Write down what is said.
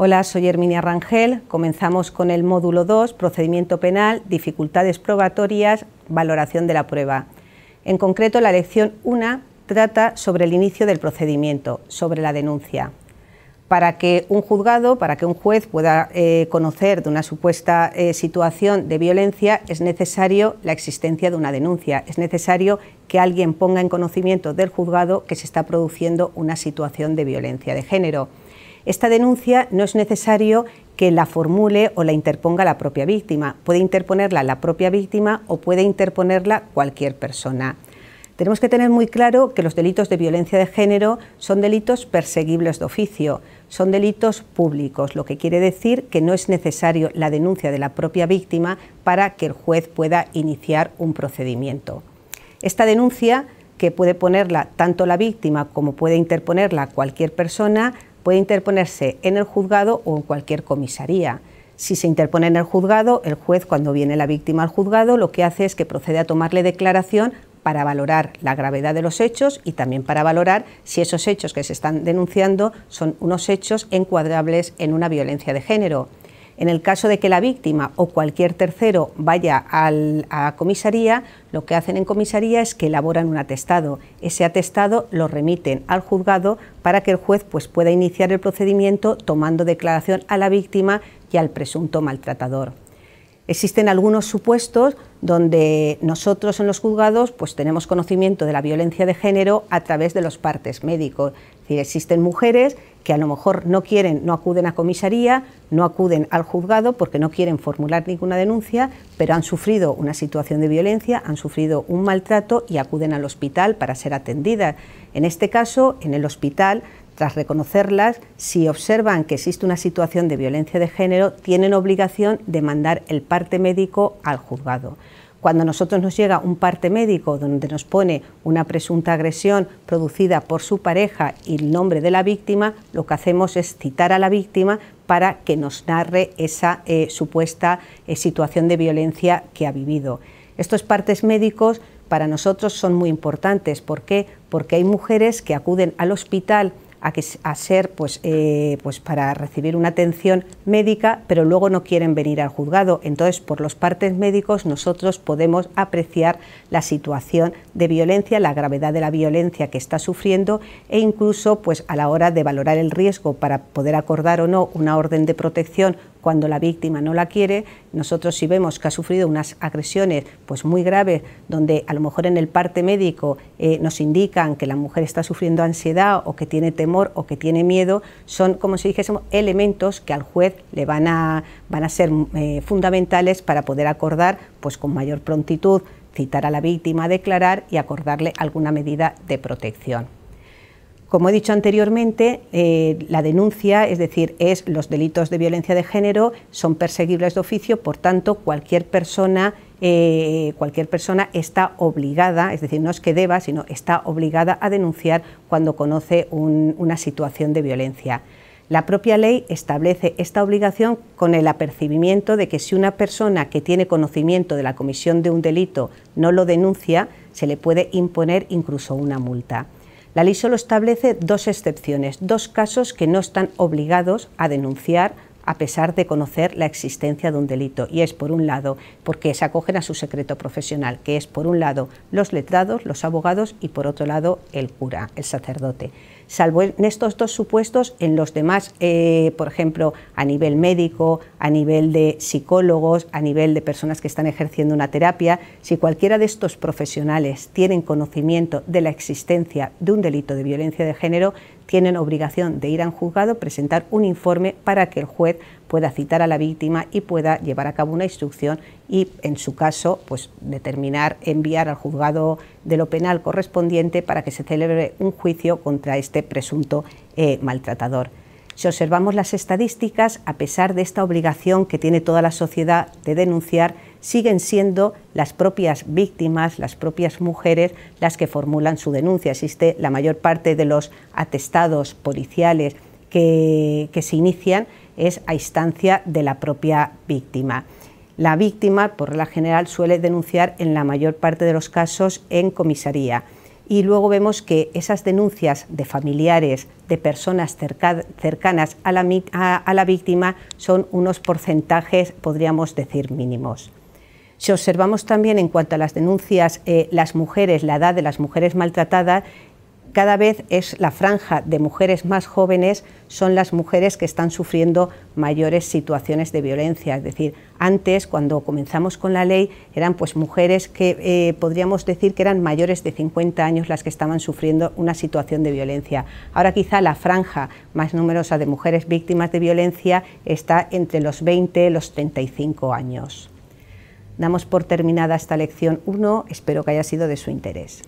Hola, soy Herminia Rangel. Comenzamos con el módulo 2, procedimiento penal, dificultades probatorias, valoración de la prueba. En concreto, la lección 1 trata sobre el inicio del procedimiento, sobre la denuncia. Para que un juzgado, para que un juez pueda eh, conocer de una supuesta eh, situación de violencia, es necesario la existencia de una denuncia, es necesario que alguien ponga en conocimiento del juzgado que se está produciendo una situación de violencia de género esta denuncia no es necesario que la formule o la interponga la propia víctima. Puede interponerla la propia víctima o puede interponerla cualquier persona. Tenemos que tener muy claro que los delitos de violencia de género son delitos perseguibles de oficio, son delitos públicos, lo que quiere decir que no es necesario la denuncia de la propia víctima para que el juez pueda iniciar un procedimiento. Esta denuncia que puede ponerla tanto la víctima como puede interponerla cualquier persona, puede interponerse en el juzgado o en cualquier comisaría. Si se interpone en el juzgado, el juez cuando viene la víctima al juzgado lo que hace es que procede a tomarle declaración para valorar la gravedad de los hechos y también para valorar si esos hechos que se están denunciando son unos hechos encuadrables en una violencia de género. En el caso de que la víctima o cualquier tercero vaya a comisaría, lo que hacen en comisaría es que elaboran un atestado. Ese atestado lo remiten al juzgado para que el juez pues, pueda iniciar el procedimiento tomando declaración a la víctima y al presunto maltratador. Existen algunos supuestos donde nosotros en los juzgados pues tenemos conocimiento de la violencia de género a través de los partes médicos. existen mujeres que a lo mejor no quieren, no acuden a comisaría, no acuden al juzgado porque no quieren formular ninguna denuncia, pero han sufrido una situación de violencia, han sufrido un maltrato y acuden al hospital para ser atendidas. En este caso, en el hospital tras reconocerlas, si observan que existe una situación de violencia de género, tienen obligación de mandar el parte médico al juzgado. Cuando a nosotros nos llega un parte médico donde nos pone una presunta agresión producida por su pareja y el nombre de la víctima, lo que hacemos es citar a la víctima para que nos narre esa eh, supuesta eh, situación de violencia que ha vivido. Estos partes médicos para nosotros son muy importantes. ¿Por qué? Porque hay mujeres que acuden al hospital a, ser pues, eh, pues para recibir una atención médica, pero luego no quieren venir al juzgado. Entonces, por los partes médicos nosotros podemos apreciar la situación de violencia, la gravedad de la violencia que está sufriendo e incluso pues, a la hora de valorar el riesgo para poder acordar o no una orden de protección cuando la víctima no la quiere, nosotros si vemos que ha sufrido unas agresiones pues muy graves, donde a lo mejor en el parte médico eh, nos indican que la mujer está sufriendo ansiedad o que tiene temor o que tiene miedo, son como si dijésemos elementos que al juez le van a, van a ser eh, fundamentales para poder acordar pues con mayor prontitud citar a la víctima declarar y acordarle alguna medida de protección. Como he dicho anteriormente, eh, la denuncia, es decir, es los delitos de violencia de género, son perseguibles de oficio, por tanto, cualquier persona, eh, cualquier persona está obligada, es decir, no es que deba, sino está obligada a denunciar cuando conoce una situación de violencia. La propia ley establece esta obligación con el apercibimiento de que si una persona que tiene conocimiento de la comisión de un delito no lo denuncia, se le puede imponer incluso una multa. La ley solo establece dos excepciones, dos casos que no están obligados a denunciar a pesar de conocer la existencia de un delito. Y es, por un lado, porque se acogen a su secreto profesional, que es, por un lado, los letrados, los abogados y, por otro lado, el cura, el sacerdote. Salvo en estos dos supuestos, en los demás, eh, por ejemplo, a nivel médico, a nivel de psicólogos, a nivel de personas que están ejerciendo una terapia, si cualquiera de estos profesionales tienen conocimiento de la existencia de un delito de violencia de género, tienen obligación de ir a un juzgado, presentar un informe para que el juez pueda citar a la víctima y pueda llevar a cabo una instrucción y, en su caso, pues determinar enviar al juzgado de lo penal correspondiente para que se celebre un juicio contra este presunto eh, maltratador. Si observamos las estadísticas, a pesar de esta obligación que tiene toda la sociedad de denunciar, siguen siendo las propias víctimas, las propias mujeres, las que formulan su denuncia. Existe la mayor parte de los atestados policiales que, se inician es a instancia de la propia víctima. La víctima, por la general, suele denunciar en la mayor parte de los casos en comisaría. Y luego vemos que esas denuncias de familiares, de personas cercanas a la víctima, son unos porcentajes, podríamos decir, mínimos. Si observamos también en cuanto a las denuncias, eh, las mujeres, la edad de las mujeres maltratadas, cada vez es la franja de mujeres más jóvenes, son las mujeres que están sufriendo mayores situaciones de violencia. Es decir, antes, cuando comenzamos con la ley, eran pues mujeres que eh, podríamos decir que eran mayores de 50 años las que estaban sufriendo una situación de violencia. Ahora quizá la franja más numerosa de mujeres víctimas de violencia está entre los 20 y los 35 años. Damos por terminada esta lección 1, espero que haya sido de su interés.